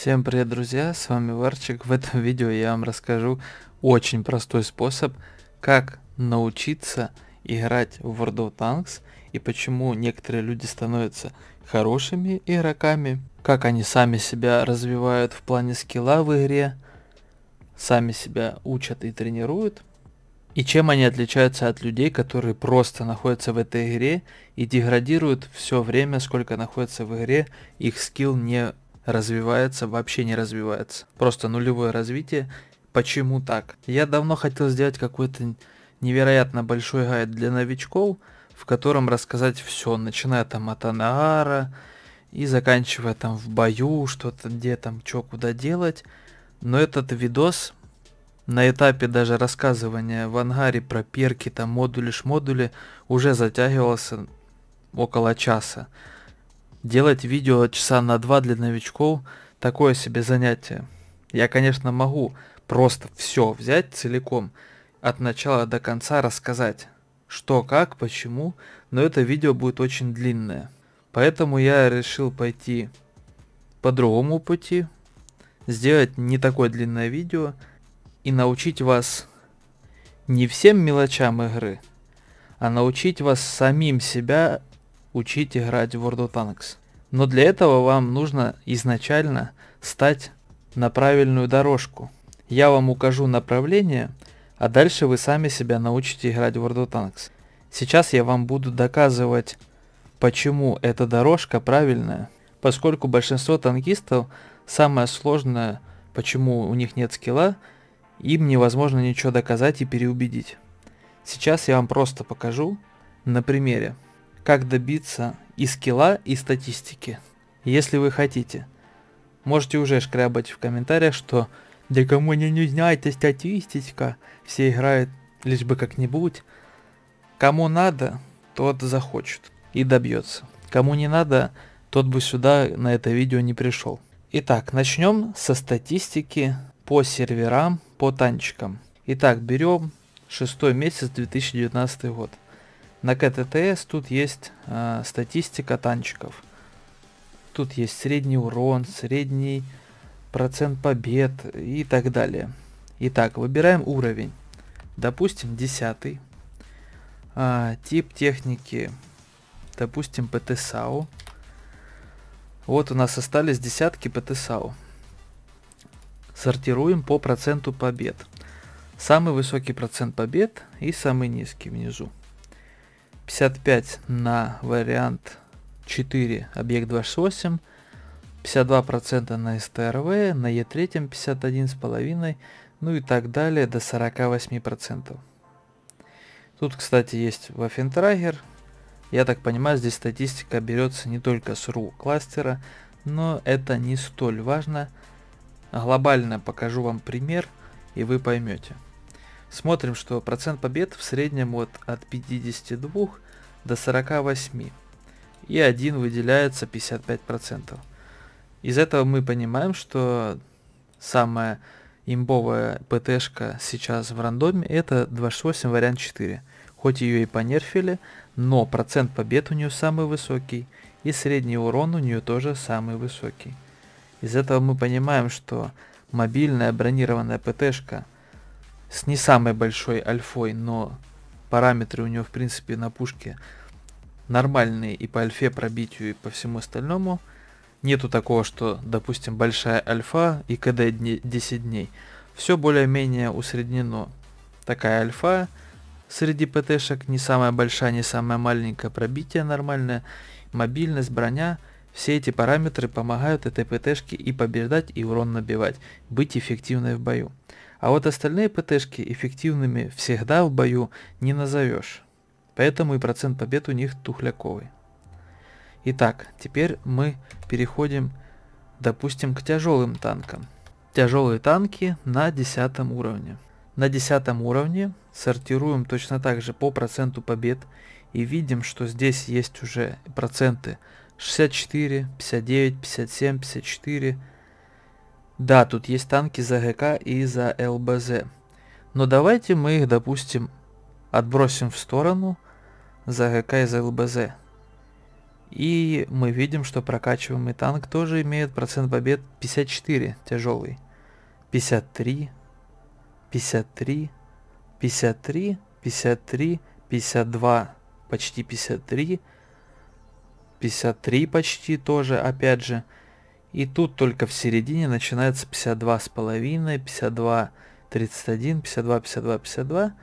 Всем привет, друзья, с вами Варчик. В этом видео я вам расскажу очень простой способ, как научиться играть в World of Tanks и почему некоторые люди становятся хорошими игроками, как они сами себя развивают в плане скилла в игре, сами себя учат и тренируют, и чем они отличаются от людей, которые просто находятся в этой игре и деградируют все время, сколько находятся в игре, их скилл не развивается, вообще не развивается. Просто нулевое развитие. Почему так? Я давно хотел сделать какой-то невероятно большой гайд для новичков, в котором рассказать все, начиная там от Анаара и заканчивая там в бою, что-то где там, что куда делать. Но этот видос на этапе даже рассказывания в ангаре про перки, там модули ж модули, уже затягивался около часа. Делать видео часа на два для новичков – такое себе занятие. Я, конечно, могу просто все взять целиком, от начала до конца рассказать, что, как, почему, но это видео будет очень длинное. Поэтому я решил пойти по другому пути, сделать не такое длинное видео и научить вас не всем мелочам игры, а научить вас самим себя учить играть в World of Tanks. Но для этого вам нужно изначально стать на правильную дорожку. Я вам укажу направление, а дальше вы сами себя научите играть в World of Tanks. Сейчас я вам буду доказывать, почему эта дорожка правильная, поскольку большинство танкистов самое сложное, почему у них нет скилла, им невозможно ничего доказать и переубедить. Сейчас я вам просто покажу на примере как добиться и скилла, и статистики, если вы хотите. Можете уже шкрябать в комментариях, что для кому не нужна эта статистика, все играют лишь бы как-нибудь». Кому надо, тот захочет и добьется. Кому не надо, тот бы сюда на это видео не пришел. Итак, начнем со статистики по серверам, по танчикам. Итак, берем шестой месяц 2019 год. На КТТС тут есть э, статистика танчиков. Тут есть средний урон, средний процент побед и так далее. Итак, выбираем уровень. Допустим, 10. Э, а, тип техники, допустим, ПТСАУ. Вот у нас остались десятки ПТСАУ. Сортируем по проценту побед. Самый высокий процент побед и самый низкий внизу. 55 на вариант 4 объект 268, 52% на СТРВ, на Е3 51,5, ну и так далее до 48%. Тут, кстати, есть Waffentrager. Я так понимаю, здесь статистика берется не только с RU кластера, но это не столь важно. Глобально покажу вам пример, и вы поймете. Смотрим, что процент побед в среднем вот от 52 до 48. И один выделяется 55%. Из этого мы понимаем, что самая имбовая ПТшка сейчас в рандоме это 28 вариант 4. Хоть ее и понерфили, но процент побед у нее самый высокий, и средний урон у нее тоже самый высокий. Из этого мы понимаем, что мобильная бронированная ПТшка – с не самой большой альфой, но параметры у него, в принципе, на пушке нормальные и по альфе пробитию, и по всему остальному. Нету такого, что, допустим, большая альфа и КД 10 дней. Все более-менее усреднено. Такая альфа среди ПТшек не самая большая, не самая маленькая, пробитие нормальное, мобильность, броня. Все эти параметры помогают этой ПТшке и побеждать, и урон набивать, быть эффективной в бою. А вот остальные ПТшки эффективными всегда в бою не назовешь. Поэтому и процент побед у них тухляковый. Итак, теперь мы переходим, допустим, к тяжелым танкам. Тяжелые танки на 10 уровне. На 10 уровне сортируем точно так же по проценту побед и видим, что здесь есть уже проценты 64, 59, 57, 54, да, тут есть танки за ГК и за ЛБЗ. Но давайте мы их, допустим, отбросим в сторону за ГК и за ЛБЗ. И мы видим, что прокачиваемый танк тоже имеет процент побед 54 тяжелый. 53, 53, 53, 53, 52, почти 53, 53 почти тоже, опять же. И тут только в середине начинается 52,5, 52, 31, 52, 52, 52.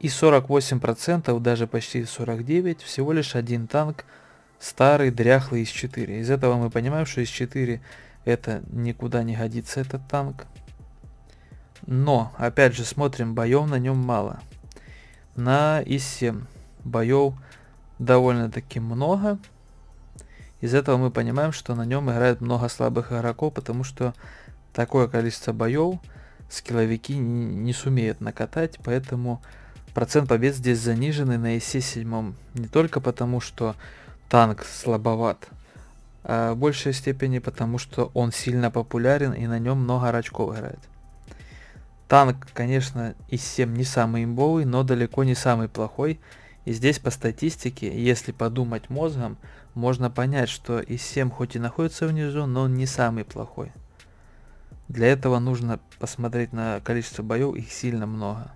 И 48%, процентов, даже почти 49, всего лишь один танк старый, дряхлый из 4. Из этого мы понимаем, что из 4 это никуда не годится этот танк. Но, опять же, смотрим, боев на нем мало. На ИС-7 боев довольно-таки много. Из этого мы понимаем, что на нем играет много слабых игроков, потому что такое количество боев скилловики не сумеют накатать, поэтому процент побед здесь заниженный на EC7 не только потому, что танк слабоват, а в большей степени потому, что он сильно популярен и на нем много рачков играет. Танк, конечно, из 7 не самый имбовый, но далеко не самый плохой. И здесь по статистике, если подумать мозгом, можно понять, что и 7 хоть и находится внизу, но он не самый плохой. Для этого нужно посмотреть на количество боев, их сильно много.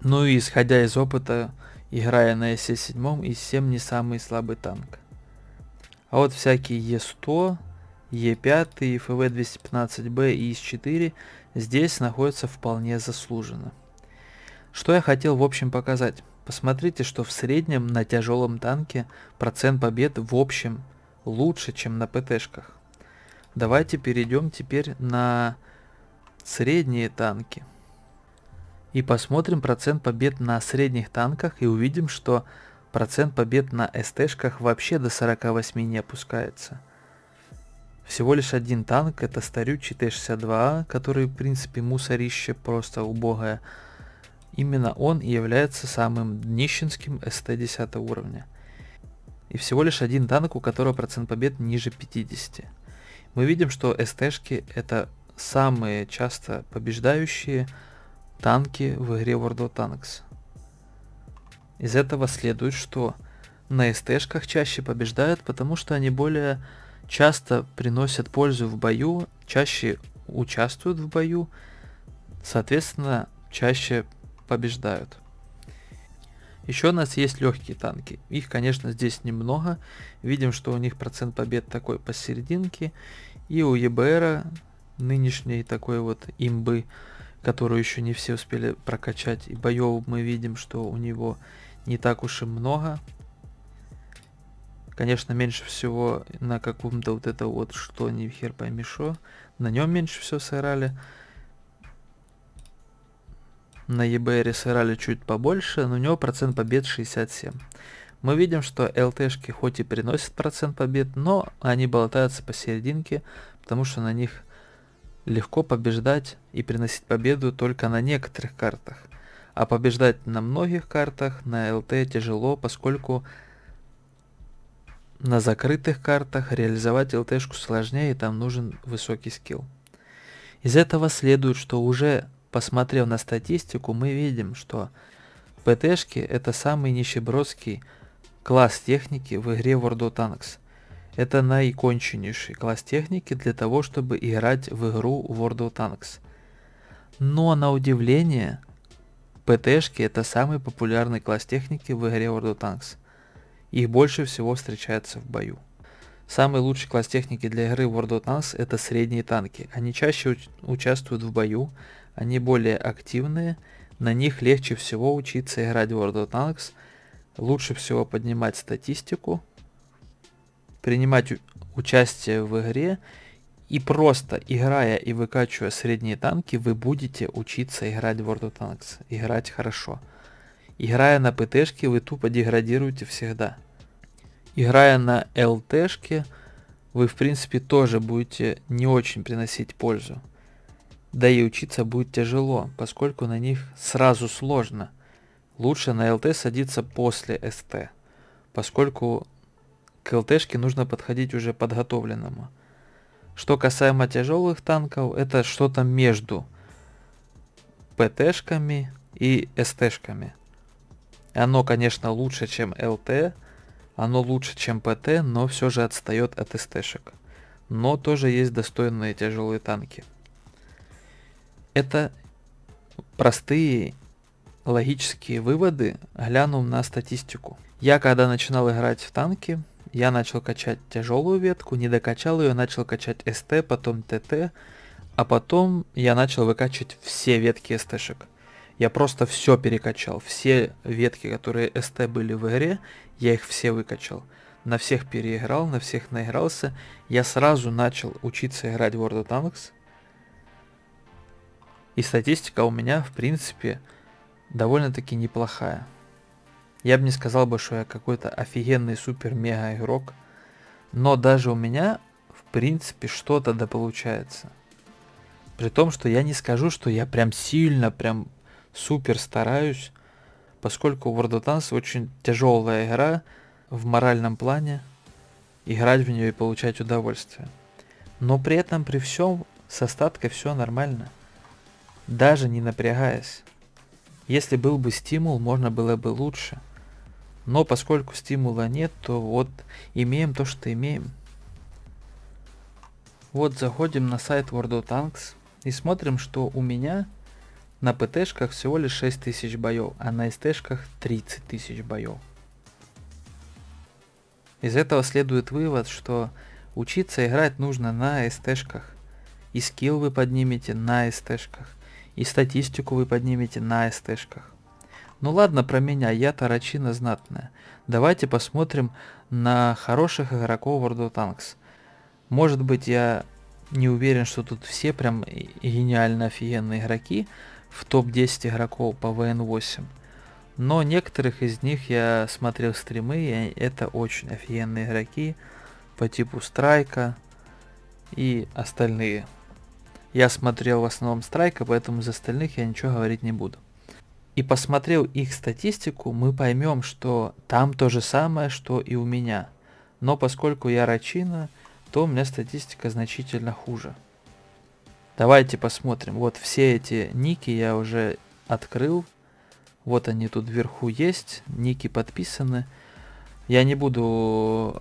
Ну и исходя из опыта, играя на ИС-7, и 7 не самый слабый танк. А вот всякие Е100, Е5 и ФВ-215Б и ИС-4 здесь находятся вполне заслуженно. Что я хотел в общем показать? Посмотрите, что в среднем на тяжелом танке процент побед в общем лучше, чем на ПТшках. Давайте перейдем теперь на средние танки. И посмотрим процент побед на средних танках и увидим, что процент побед на СТшках вообще до 48 не опускается. Всего лишь один танк, это старючий Т-62А, который в принципе мусорище просто убогое, Именно он и является самым днищенским СТ 10 уровня. И всего лишь один танк, у которого процент побед ниже 50. Мы видим, что СТшки это самые часто побеждающие танки в игре World of Tanks. Из этого следует, что на СТшках чаще побеждают, потому что они более часто приносят пользу в бою, чаще участвуют в бою, соответственно, чаще побеждают. Еще у нас есть легкие танки. Их, конечно, здесь немного. Видим, что у них процент побед такой посерединке. И у ЕБРа нынешней такой вот имбы, которую еще не все успели прокачать. И боев мы видим, что у него не так уж и много. Конечно, меньше всего на каком-то вот это вот, что не хер пойми поймешо. На нем меньше всего сыграли на EBR сыграли чуть побольше, но у него процент побед 67. Мы видим, что ЛТшки хоть и приносят процент побед, но они болтаются посерединке, потому что на них легко побеждать и приносить победу только на некоторых картах. А побеждать на многих картах на ЛТ тяжело, поскольку на закрытых картах реализовать ЛТшку сложнее, и там нужен высокий скилл. Из этого следует, что уже посмотрев на статистику, мы видим, что ПТшки это самый нищебродский класс техники в игре World of Tanks. Это наиконченнейший класс техники для того, чтобы играть в игру World of Tanks. Но на удивление, ПТшки это самый популярный класс техники в игре World of Tanks. Их больше всего встречается в бою. Самый лучший класс техники для игры World of Tanks это средние танки. Они чаще участвуют в бою, они более активные, на них легче всего учиться играть в World of Tanks, лучше всего поднимать статистику, принимать участие в игре и просто играя и выкачивая средние танки, вы будете учиться играть в World of Tanks, играть хорошо. Играя на ПТшке, вы тупо деградируете всегда. Играя на ЛТшке, вы в принципе тоже будете не очень приносить пользу. Да и учиться будет тяжело, поскольку на них сразу сложно. Лучше на ЛТ садиться после СТ, поскольку к ЛТшке нужно подходить уже подготовленному. Что касаемо тяжелых танков, это что-то между ПТшками и СТшками. Оно, конечно, лучше, чем ЛТ, оно лучше, чем ПТ, но все же отстает от СТшек. Но тоже есть достойные тяжелые танки. Это простые логические выводы, глянув на статистику. Я когда начинал играть в танки, я начал качать тяжелую ветку, не докачал ее, начал качать СТ, потом ТТ, а потом я начал выкачивать все ветки СТшек. Я просто все перекачал, все ветки, которые СТ были в игре, я их все выкачал. На всех переиграл, на всех наигрался. Я сразу начал учиться играть в World of Tanks, и статистика у меня, в принципе, довольно-таки неплохая. Я бы не сказал бы, что я какой-то офигенный супер-мега игрок, но даже у меня, в принципе, что-то да получается. При том, что я не скажу, что я прям сильно, прям супер стараюсь, поскольку World of Tanks очень тяжелая игра в моральном плане, играть в нее и получать удовольствие. Но при этом, при всем, с остаткой все нормально – даже не напрягаясь. Если был бы стимул, можно было бы лучше. Но поскольку стимула нет, то вот имеем то, что имеем. Вот заходим на сайт World of Tanks и смотрим, что у меня на ПТшках всего лишь 6000 боев, а на СТшках 30 тысяч боев. Из этого следует вывод, что учиться играть нужно на СТшках. И скилл вы поднимете на СТшках и статистику вы поднимете на СТшках. Ну ладно про меня, я тарачина знатная. Давайте посмотрим на хороших игроков World of Tanks. Может быть я не уверен, что тут все прям гениально офигенные игроки в топ-10 игроков по ВН-8. Но некоторых из них я смотрел стримы, и это очень офигенные игроки по типу Страйка и остальные. Я смотрел в основном страйка, поэтому за остальных я ничего говорить не буду. И посмотрел их статистику, мы поймем, что там то же самое, что и у меня. Но поскольку я рачина, то у меня статистика значительно хуже. Давайте посмотрим. Вот все эти ники я уже открыл. Вот они тут вверху есть. Ники подписаны. Я не буду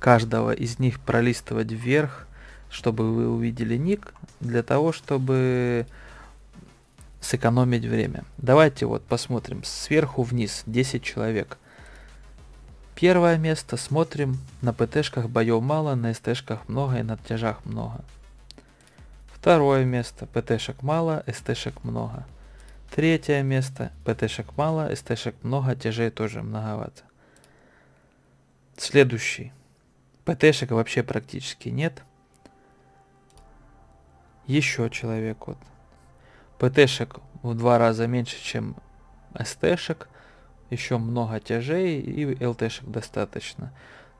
каждого из них пролистывать вверх чтобы вы увидели ник, для того, чтобы сэкономить время. Давайте вот посмотрим сверху вниз, 10 человек. Первое место смотрим, на ПТшках боев мало, на СТшках много и на тяжах много. Второе место, ПТшек мало, СТшек много. Третье место, ПТшек мало, СТшек много, тяжей тоже многовато. Следующий. ПТшек вообще практически нет еще человек. Вот. ПТ-шек в два раза меньше, чем СТ-шек, еще много тяжей и ЛТ-шек достаточно.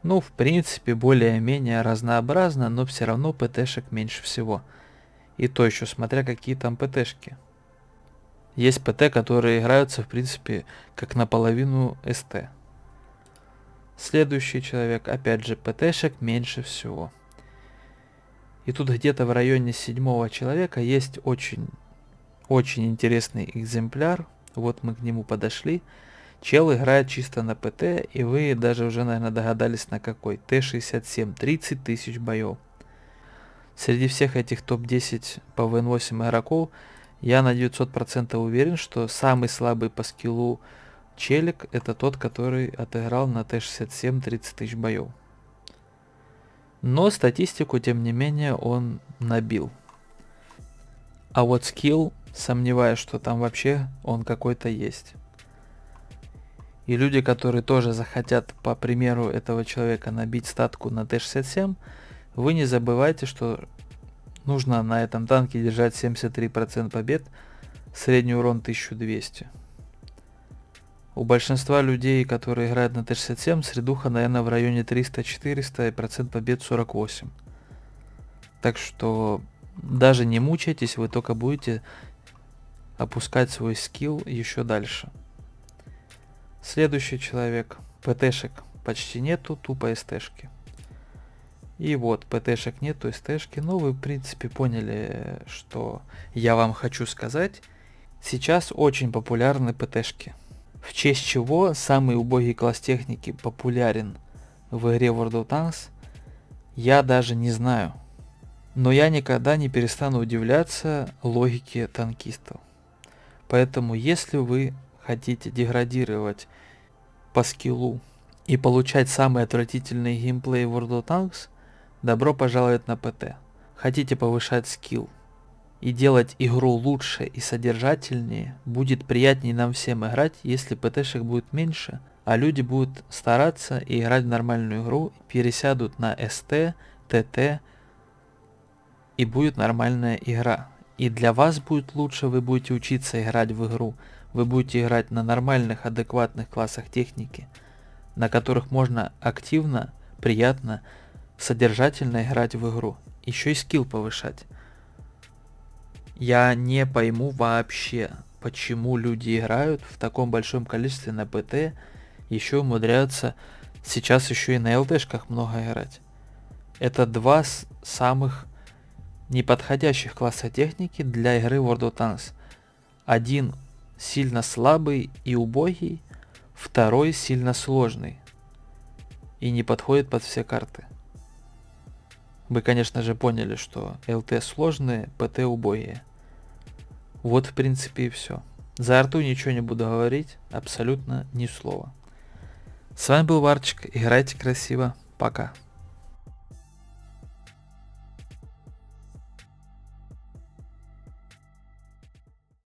Ну, в принципе, более-менее разнообразно, но все равно ПТ-шек меньше всего. И то еще, смотря какие там ПТ-шки. Есть ПТ, которые играются, в принципе, как наполовину СТ. Следующий человек, опять же, ПТ-шек меньше всего. И тут где-то в районе седьмого человека есть очень, очень интересный экземпляр. Вот мы к нему подошли. Чел играет чисто на ПТ, и вы даже уже, наверное, догадались на какой. Т-67, 30 тысяч боев. Среди всех этих топ-10 по ВН-8 игроков, я на 900% уверен, что самый слабый по скиллу челик это тот, который отыграл на Т-67 30 тысяч боев но статистику, тем не менее, он набил. А вот скилл, сомневаюсь, что там вообще он какой-то есть. И люди, которые тоже захотят, по примеру этого человека, набить статку на Т-67, вы не забывайте, что нужно на этом танке держать 73% побед, средний урон 1200. У большинства людей, которые играют на Т-67, средуха, наверное, в районе 300-400 и процент побед 48. Так что даже не мучайтесь, вы только будете опускать свой скилл еще дальше. Следующий человек. ПТ шек почти нету, тупо шки. И вот, ПТ шек нету, СТ шки, Но ну, вы, в принципе, поняли, что я вам хочу сказать. Сейчас очень популярны ПТ шки в честь чего самый убогий класс техники популярен в игре World of Tanks, я даже не знаю. Но я никогда не перестану удивляться логике танкистов. Поэтому если вы хотите деградировать по скиллу и получать самый отвратительный геймплей World of Tanks, добро пожаловать на ПТ. Хотите повышать скилл, и делать игру лучше и содержательнее, будет приятнее нам всем играть, если ПТшек будет меньше, а люди будут стараться и играть в нормальную игру, пересядут на СТ, ТТ, и будет нормальная игра. И для вас будет лучше, вы будете учиться играть в игру, вы будете играть на нормальных, адекватных классах техники, на которых можно активно, приятно, содержательно играть в игру, еще и скилл повышать. Я не пойму вообще, почему люди играют в таком большом количестве на ПТ, еще умудряются сейчас еще и на ЛТшках много играть. Это два самых неподходящих класса техники для игры World of Tanks. Один сильно слабый и убогий, второй сильно сложный и не подходит под все карты. Вы, конечно же, поняли, что ЛТ сложные, ПТ убогие. Вот, в принципе, и все. За арту ничего не буду говорить, абсолютно ни слова. С вами был Варчик, играйте красиво, пока.